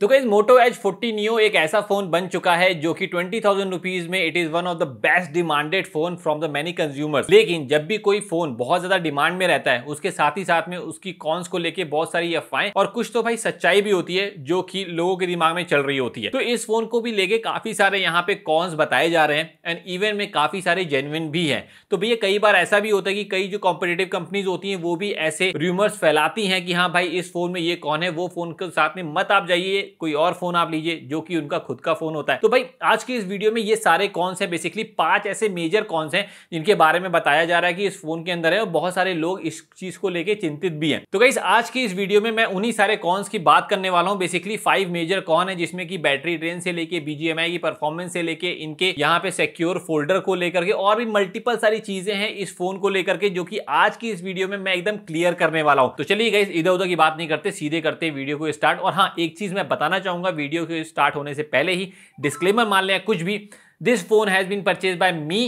तो कई मोटो H 40 neo एक ऐसा फोन बन चुका है जो कि ट्वेंटी थाउजेंड रुपीज में it is one of the best demanded phone from the many consumers लेकिन जब भी कोई फोन बहुत ज्यादा डिमांड में रहता है उसके साथ ही साथ में उसकी कॉन्स को लेके बहुत सारी अफवाहें और कुछ तो भाई सच्चाई भी होती है जो कि लोगों के दिमाग में चल रही होती है तो इस फोन को भी लेके काफी सारे यहाँ पे कॉन्स बताए जा रहे हैं एंड इवन में काफी सारे जेनविन भी है तो भैया कई बार ऐसा भी होता है कि कई जो कॉम्पिटेटिव कंपनीज होती है वो भी ऐसे र्यूमर्स फैलाती है कि हाँ भाई इस फोन में ये कौन है वो फोन के साथ में मत आप जाइए कोई और फोन आप लीजिए जो कि उनका खुद का फोन होता है तो भाई आज की इस वीडियो में ये सारे कॉन्स हैं बेसिकली पांच ऐसे मेजर कॉन्स हैं जिनके बारे में बताया जा रहा है कि इस फोन के अंदर है और बहुत सारे लोग इस चीज को लेकर चिंतित भी है तो भाई आज की इस वीडियो में मैं उन्हीं सारे कॉन्स की बात करने वाला हूँ बेसिकली फाइव मेजर कॉन है जिसमें की बैटरी ड्रेन से लेके बीजीएमआई की परफॉर्मेंस से लेके इनके यहाँ पे सिक्योर फोल्डर को लेकर के और भी मल्टीपल सारी चीजें हैं इस फोन को लेकर के जो कि आज की इस वीडियो में मैं एकदम क्लियर करने वाला हूँ तो चलिए गाइस इधर उधर की बात नहीं करते सीधे करते वीडियो को स्टार्ट और हाँ एक चीज मैं बताना चाहूँगा वीडियो के स्टार्ट होने से पहले ही डिस्क्लेमर मान लें कुछ भी this phone has been purchase by me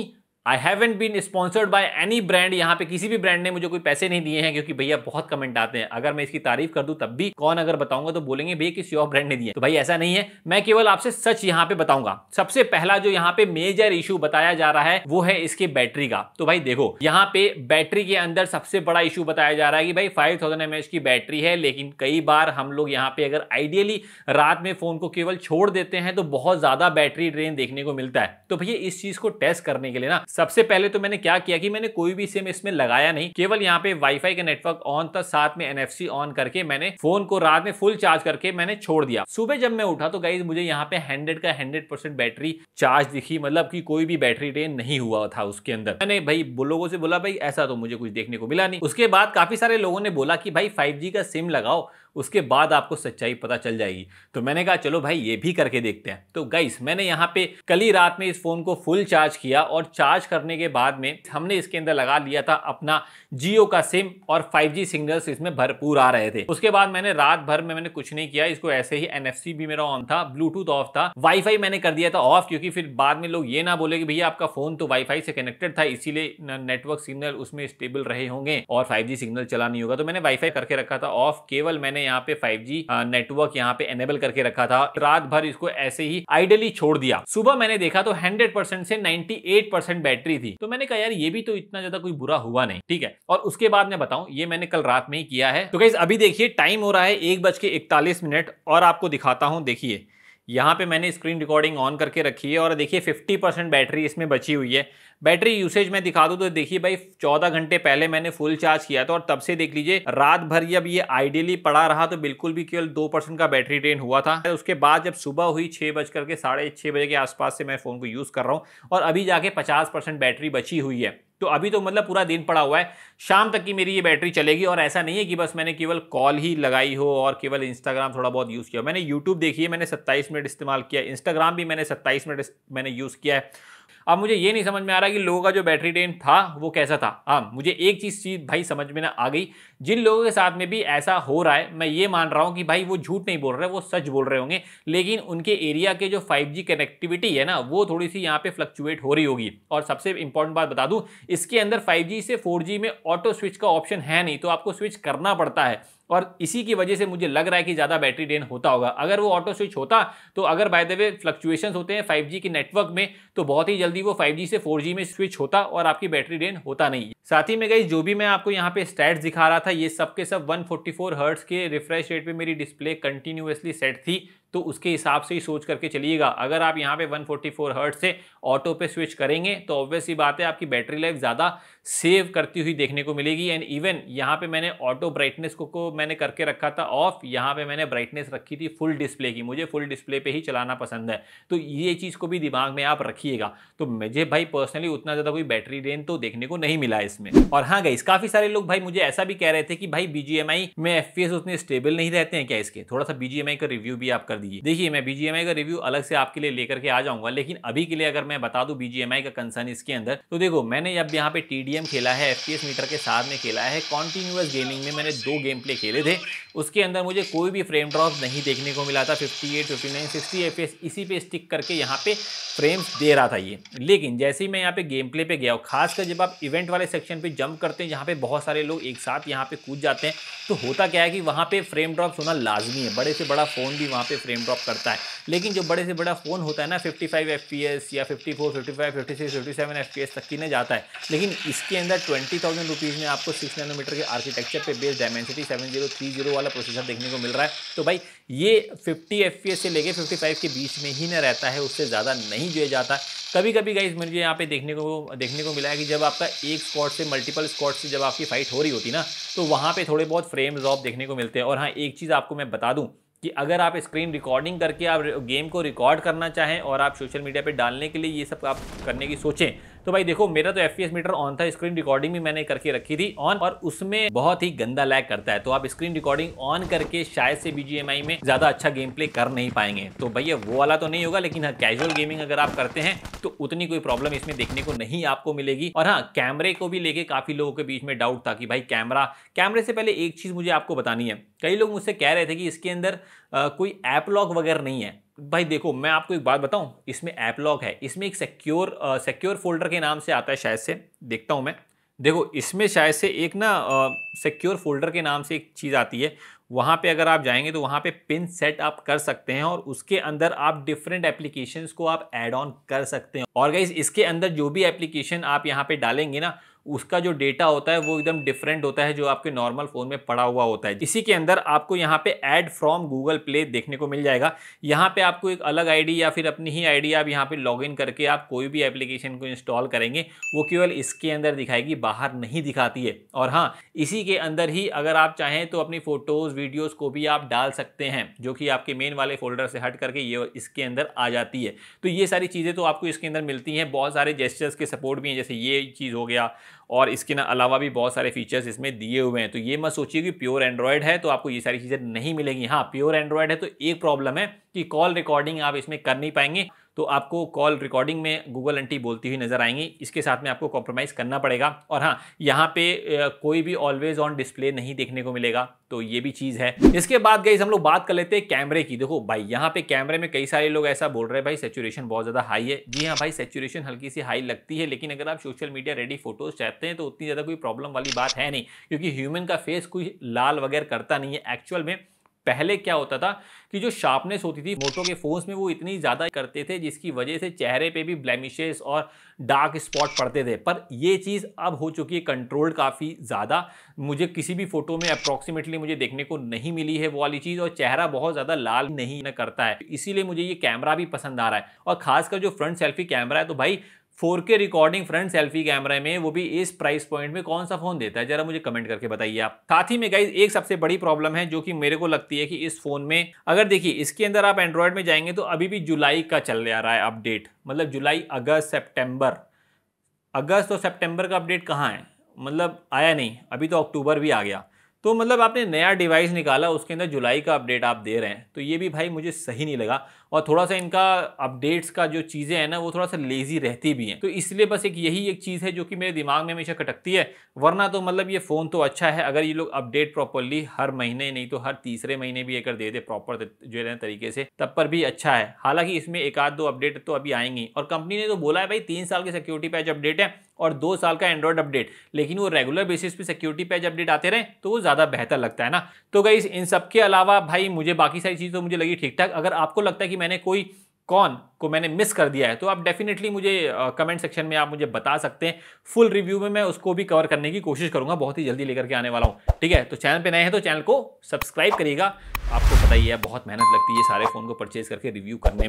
I haven't been sponsored by any brand यहाँ पे किसी भी ब्रांड ने मुझे कोई पैसे नहीं दिए हैं क्योंकि भैया बहुत कमेंट आते हैं अगर मैं इसकी तारीफ कर दूं तब भी कौन अगर बताऊंगा तो बोलेंगे भैया किसी और ब्रांड ने दिए तो भाई ऐसा नहीं है मैं केवल आपसे सच यहाँ पे बताऊंगा सबसे पहला जो यहाँ पे मेजर इशू बताया जा रहा है वो है इसके बैटरी का तो भाई देखो यहाँ पे बैटरी के अंदर सबसे बड़ा इशू बताया जा रहा है कि भाई फाइव थाउजेंड की बैटरी है लेकिन कई बार हम लोग यहाँ पे अगर आइडियली रात में फोन को केवल छोड़ देते हैं तो बहुत ज्यादा बैटरी ड्रेन देखने को मिलता है तो भैया इस चीज को टेस्ट करने के लिए ना सबसे पहले तो मैंने क्या किया कि मैंने कोई भी सिम इसमें लगाया नहीं केवल यहाँ पे वाईफाई का नेटवर्क ऑन था साथ में एनएफसी ऑन करके मैंने फोन को रात में फुल चार्ज करके मैंने छोड़ दिया सुबह जब मैं उठा तो गाइज मुझे यहाँ पे हंड्रेड का हंड्रेड परसेंट बैटरी चार्ज दिखी मतलब की कोई भी बैटरी ड्रेन नहीं हुआ था उसके अंदर मैंने भाई लोगों से बोला भाई ऐसा तो मुझे कुछ देखने को मिला नहीं उसके बाद काफी सारे लोगों ने बोला कि भाई फाइव का सिम लगाओ उसके बाद आपको सच्चाई पता चल जाएगी तो मैंने कहा चलो भाई ये भी करके देखते हैं तो गाइस मैंने यहाँ पे कल ही रात में इस फ़ोन को फुल चार्ज किया और चार्ज करने के बाद में हमने इसके अंदर लगा लिया था अपना जियो का सिम और 5G सिग्नल्स इसमें भरपूर आ रहे थे उसके बाद मैंने रात भर में मैंने कुछ नहीं किया इसको ऐसे ही एन भी मेरा ऑन था ब्लूटूथ ऑफ था वाईफाई मैंने कर दिया था ऑफ क्योंकि फिर बाद में लोग ये ना बोले कि भैया आपका फोन तो वाईफाई से कनेक्टेड था इसीलिए नेटवर्क सिग्नल उसमें स्टेबल रहे होंगे और फाइव सिग्नल चला नहीं होगा तो मैंने वाईफाई करके रखा था ऑफ केवल मैंने मैंने यहाँ पे 5G नेटवर्क यहाँ पे एनेबल करके रखा था रात भर इसको ऐसे ही आइडली छोड़ दिया सुबह मैंने देखा तो 100% से 98% बैटरी थी तो मैंने कहा यार ये भी तो इतना ज्यादा कोई बुरा हुआ नहीं ठीक है और उसके बाद मैं बताऊं ये मैंने कल रात में ही किया है तो गाइज अभी देखिए टाइम हो रहा है एक मिनट और आपको दिखाता हूँ देखिए यहाँ पे मैंने स्क्रीन रिकॉर्डिंग ऑन करके रखी है और देखिए 50 परसेंट बैटरी इसमें बची हुई है बैटरी यूसेज मैं दिखा दूँ तो देखिए भाई 14 घंटे पहले मैंने फुल चार्ज किया था और तब से देख लीजिए रात भर जब ये आइडियली पड़ा रहा तो बिल्कुल भी केवल दो परसेंट का बैटरी ड्रेन हुआ था उसके बाद जब सुबह हुई छः बज करके साढ़े छः बजे के आसपास से मैं फ़ोन को यूज़ कर रहा हूँ और अभी जाके पचास बैटरी बची हुई है तो अभी तो मतलब पूरा दिन पड़ा हुआ है शाम तक की मेरी ये बैटरी चलेगी और ऐसा नहीं है कि बस मैंने केवल कॉल ही लगाई हो और केवल इंस्टाग्राम थोड़ा बहुत यूज़ किया मैंने यूट्यूब देखिए मैंने सत्ताईस मिनट इस्तेमाल किया इंस्टाग्राम भी मैंने सत्ताईस मिनट मैंने यूज़ किया है अब मुझे ये नहीं समझ में आ रहा कि लोगों का जो बैटरी ड्रेन था वो कैसा था हाँ मुझे एक चीज़ चीज़ भाई समझ में ना आ गई जिन लोगों के साथ में भी ऐसा हो रहा है मैं ये मान रहा हूँ कि भाई वो झूठ नहीं बोल रहे वो सच बोल रहे होंगे लेकिन उनके एरिया के जो 5G कनेक्टिविटी है ना वो थोड़ी सी यहाँ पे फ्लक्चुएट हो रही होगी और सबसे इंपॉर्टेंट बात बता दूँ इसके अंदर फाइव से फोर में ऑटो स्विच का ऑप्शन है नहीं तो आपको स्विच करना पड़ता है और इसी की वजह से मुझे लग रहा है कि ज़्यादा बैटरी ड्रेन होता होगा अगर वो ऑटो स्विच होता तो अगर बाय द वे फ्लक्चुएशंस होते हैं 5G के नेटवर्क में तो बहुत ही जल्दी वो 5G से 4G में स्विच होता और आपकी बैटरी ड्रेन होता नहीं साथ ही में गई जो भी मैं आपको यहाँ पे स्टैट्स दिखा रहा था ये सब के सब 144 फोर्टी हर्ट्स के रिफ्रेश रेट पे मेरी डिस्प्ले कंटिन्यूसली सेट थी तो उसके हिसाब से ही सोच करके चलिएगा अगर आप यहाँ पे 144 फोर्टी हर्ट्स से ऑटो पे स्विच करेंगे तो ऑब्वियस ही बात है आपकी बैटरी लाइफ ज़्यादा सेव करती हुई देखने को मिलेगी एंड इवन यहाँ पे मैंने ऑटो ब्राइटनेस को, को मैंने करके रखा था ऑफ यहाँ पे मैंने ब्राइटनेस रखी थी फुल डिस्प्ले की मुझे फुल डिस्प्ले पर ही चलाना पसंद है तो ये चीज़ को भी दिमाग में आप रखिएगा तो मुझे भाई पर्सनली उतना ज़्यादा कोई बैटरी ड्रेन तो देखने को नहीं मिला है इसमें और हाँ गई काफी सारे लोग भाई मुझे ऐसा भी कह रहे थे कि भाई बीजीएमआई में एफ उतने स्टेबल नहीं रहते हैं क्या इसके थोड़ा सा बीजीएमआई का रिव्यू भी आप कर दीजिए देखिए मैं बीजीएमआई का रिव्यू अलग से आपके लिए लेकर के आ जाऊंगा लेकिन अभी के लिए अगर मैं बता दू बीजीएमआई का कंसर्न इसके अंदर तो देखो मैंने अब यहाँ पे टीडीएम खेला है एफ मीटर के साथ में खेला है कॉन्टिन्यूस गेमिंग में मैंने दो गेम प्ले खेले थे उसके अंदर मुझे कोई भी फ्रेम ड्रॉप नहीं देखने को मिला था फिफ्टी एट फिफ्टी एफपीएस इसी पे स्टिक करके यहाँ पे फ्रेम्स दे रहा था ये लेकिन जैसे ही मैं यहाँ पे गेम प्ले पे गया खासकर जब आप इवेंट वाले सेक्शन पे जंप करते हैं जहाँ पे बहुत सारे लोग एक साथ यहाँ पे कूद जाते हैं तो होता क्या है कि वहाँ पे फ्रेम ड्रॉप होना लाजमी है बड़े से बड़ा फ़ोन भी वहाँ पे फ्रेम ड्रॉप करता है लेकिन जो बड़े से बड़ा फ़ोन होता है ना 55 एफ या 54, 55, 56, 57 एफ तक की नहीं जाता है लेकिन इसके अंदर ट्वेंटी थाउजेंड रुपीज़ में आपको सिक्स नैनोमीटर के आर्किटेक्चर पर बेस्ड डायमेंसिटी सेवन वाला प्रोसेसर देखने को मिल रहा है तो भाई ये फिफ्टी एफ से लेके फिफ्टी के बीच में ही ना रहता है उससे ज़्यादा नहीं जो जाता कभी कभी गई मुझे यहाँ पे देखने को देखने को मिला है कि जब आपका एक स्कॉट स्कॉट से मल्टीपल स्कॉट से जब आपकी फाइट हो रही होती ना तो वहाँ पे थोड़े बहुत फ्रेम ड्रॉप देखने को मिलते हैं और हाँ एक चीज़ आपको मैं बता दूँ कि अगर आप स्क्रीन रिकॉर्डिंग करके आप गेम को रिकॉर्ड करना चाहें और आप सोशल मीडिया पे डालने के लिए ये सब आप करने की सोचें तो भाई देखो मेरा तो एफ मीटर ऑन था स्क्रीन रिकॉर्डिंग भी मैंने करके रखी थी ऑन और उसमें बहुत ही गंदा लैग करता है तो आप स्क्रीन रिकॉर्डिंग ऑन करके शायद से बीजीएमआई में ज़्यादा अच्छा गेम प्ले कर नहीं पाएंगे तो भैया वो वाला तो नहीं होगा लेकिन हाँ कैजुअल गेमिंग अगर आप करते हैं तो उतनी कोई प्रॉब्लम इसमें देखने को नहीं आपको मिलेगी और हाँ कैमरे को भी लेके काफ़ी लोगों के बीच में डाउट था कि भाई कैमरा कैमरे से पहले एक चीज़ मुझे आपको बतानी है कई लोग मुझसे कह रहे थे कि इसके अंदर कोई एप लॉक वगैरह नहीं है भाई देखो मैं आपको एक बात बताऊं इसमें ऐप लॉग है इसमें एक सिक्योर सिक्योर फोल्डर के नाम से आता है शायद से देखता हूं मैं देखो इसमें शायद से एक ना सिक्योर फोल्डर के नाम से एक चीज़ आती है वहाँ पे अगर आप जाएंगे तो वहाँ पे पिन सेट आप कर सकते हैं और उसके अंदर आप डिफरेंट एप्लीकेशन को आप एड ऑन कर सकते हैं और गाइज इसके अंदर जो भी एप्लीकेशन आप यहाँ पर डालेंगे ना उसका जो डेटा होता है वो एकदम डिफरेंट होता है जो आपके नॉर्मल फ़ोन में पड़ा हुआ होता है इसी के अंदर आपको यहाँ पे ऐड फ्रॉम गूगल प्ले देखने को मिल जाएगा यहाँ पे आपको एक अलग आईडी या फिर अपनी ही आईडी आप यहाँ पे लॉगिन करके आप कोई भी एप्लीकेशन को इंस्टॉल करेंगे वो केवल इसके अंदर दिखाएगी बाहर नहीं दिखाती है और हाँ इसी के अंदर ही अगर आप चाहें तो अपनी फ़ोटोज़ वीडियोज़ को भी आप डाल सकते हैं जो कि आपके मेन वाले फोल्डर से हट करके ये इसके अंदर आ जाती है तो ये सारी चीज़ें तो आपको इसके अंदर मिलती हैं बहुत सारे जेस्टर्स के सपोर्ट भी हैं जैसे ये चीज़ हो गया और इसके अलावा भी बहुत सारे फीचर्स इसमें दिए हुए हैं तो ये मत सोचिए कि प्योर एंड्रॉयड है तो आपको ये सारी चीज़ें नहीं मिलेंगी हाँ प्योर एंड्रॉयड है तो एक प्रॉब्लम है कि कॉल रिकॉर्डिंग आप इसमें कर नहीं पाएंगे तो आपको कॉल रिकॉर्डिंग में गूगल एंटी बोलती हुई नज़र आएंगी इसके साथ में आपको कॉम्प्रोमाइज़ करना पड़ेगा और हाँ यहाँ पे कोई भी ऑलवेज ऑन डिस्प्ले नहीं देखने को मिलेगा तो ये भी चीज़ है इसके बाद गई हम लोग बात कर लेते हैं कैमरे की देखो भाई यहाँ पे कैमरे में कई सारे लोग ऐसा बोल रहे हैं भाई सेचुरेशन बहुत ज़्यादा हाई है जी हाँ भाई सेचुरेशन हल्की सी हाई लगती है लेकिन अगर आप सोशल मीडिया रेडी फोटोज चाहते हैं तो उतनी ज़्यादा कोई प्रॉब्लम वाली बात है नहीं क्योंकि ह्यूमन का फेस कोई लाल वगैरह करता नहीं है एक्चुअल में पहले क्या होता था कि जो शार्पनेस होती थी मोटो के फोन्स में वो इतनी ज़्यादा करते थे जिसकी वजह से चेहरे पे भी ब्लैमिशेस और डार्क स्पॉट पड़ते थे पर ये चीज़ अब हो चुकी है कंट्रोल्ड काफ़ी ज़्यादा मुझे किसी भी फोटो में अप्रॉक्सीमेटली मुझे देखने को नहीं मिली है वो वाली चीज़ और चेहरा बहुत ज़्यादा लाल नहीं करता है इसीलिए मुझे ये कैमरा भी पसंद आ रहा है और खासकर जो फ्रंट सेल्फी कैमरा है तो भाई फोर के रिकॉर्डिंग फ्रंट सेल्फी कैमरा में वो भी इस प्राइस पॉइंट में कौन सा फोन देता है जरा मुझे कमेंट करके बताइए आप साथ ही में गाइज एक सबसे बड़ी प्रॉब्लम है जो कि मेरे को लगती है कि इस फोन में अगर देखिए इसके अंदर आप एंड्रॉयड में जाएंगे तो अभी भी जुलाई का चल रहा है अपडेट मतलब जुलाई अगस्त सेप्टेम्बर अगस्त और सेप्टेम्बर का अपडेट कहाँ है मतलब आया नहीं अभी तो अक्टूबर भी आ गया तो मतलब आपने नया डिवाइस निकाला उसके अंदर जुलाई का अपडेट आप दे रहे हैं तो ये भी भाई मुझे सही नहीं लगा और थोड़ा सा इनका अपडेट्स का जो चीज़ें हैं ना वो थोड़ा सा लेज़ी रहती भी हैं तो इसलिए बस एक यही एक चीज़ है जो कि मेरे दिमाग में हमेशा कटकती है वरना तो मतलब ये फ़ोन तो अच्छा है अगर ये लोग अपडेट प्रॉपरली हर महीने नहीं तो हर तीसरे महीने भी अगर दे दे प्रॉपर जो है तरीके से तब पर भी अच्छा है हालाँकि इसमें एक आध दो अपडेट तो अभी आएंगी और कंपनी ने तो बोला है भाई तीन साल की सिक्योरिटी पैच अपडेट है और दो साल का एंड्रॉयड अपडेट लेकिन वो रेगुलर बेसिस पे सिक्योरिटी पैच अपडेट आते रहे तो वो ज़्यादा बेहतर लगता है ना तो गई इन सब के अलावा भाई मुझे बाकी सारी चीज़ तो मुझे लगी ठीक ठाक अगर आपको लगता है कि मैंने कोई कौन को मैंने मिस कर दिया है तो आप डेफिनेटली मुझे कमेंट सेक्शन में आप मुझे बता सकते हैं फुल रिव्यू में मैं उसको भी कवर करने की कोशिश करूंगा बहुत ही जल्दी लेकर के आने वाला हूं ठीक है तो चैनल पे नए हैं तो चैनल को सब्सक्राइब करिएगा आपको पता ही है बहुत मेहनत लगती है सारे फ़ोन को परचेज करके रिव्यू करने में